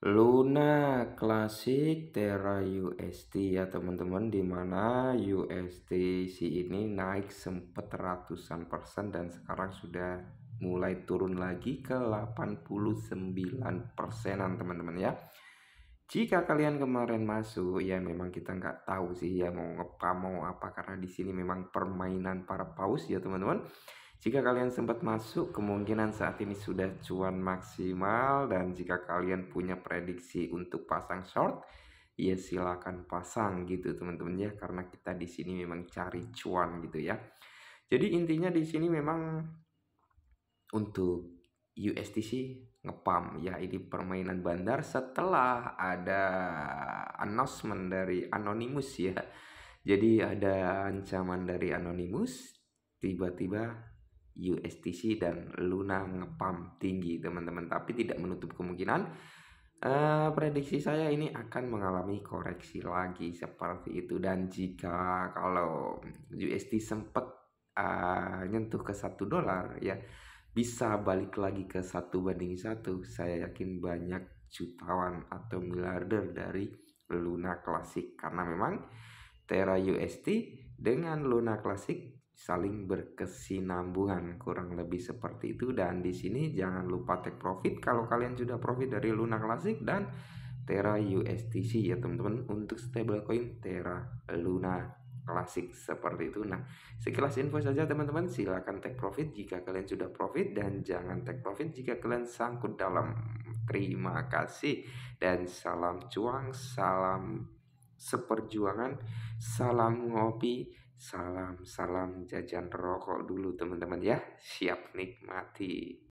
Luna klasik Terra UST ya teman-teman dimana UST si ini naik sempat ratusan persen dan sekarang sudah mulai turun lagi ke 89 persenan teman-teman ya jika kalian kemarin masuk ya memang kita nggak tahu sih ya mau ngepa mau apa karena di sini memang permainan para paus ya teman-teman jika kalian sempat masuk, kemungkinan saat ini sudah cuan maksimal dan jika kalian punya prediksi untuk pasang short, ya silakan pasang gitu teman-teman ya karena kita di sini memang cari cuan gitu ya. Jadi intinya di sini memang untuk USDC ngepam ya ini permainan bandar setelah ada announcement dari Anonymous ya jadi ada ancaman dari Anonymous tiba-tiba USTC dan Luna ngepam tinggi teman-teman tapi tidak menutup kemungkinan uh, prediksi saya ini akan mengalami koreksi lagi seperti itu dan jika kalau UST sempat uh, nyentuh ke satu dolar ya bisa balik lagi ke satu banding satu saya yakin banyak jutawan atau miliarder dari Luna Classic karena memang Terra UST dengan Luna Classic saling berkesinambungan kurang lebih seperti itu dan di sini jangan lupa take profit kalau kalian sudah profit dari Luna Classic dan Terra USDC ya teman-teman untuk stablecoin Terra Luna Classic seperti itu nah sekilas info saja teman-teman silahkan take profit jika kalian sudah profit dan jangan take profit jika kalian sangkut dalam terima kasih dan salam cuang salam seperjuangan. Salam ngopi, salam-salam jajan rokok dulu teman-teman ya. Siap nikmati.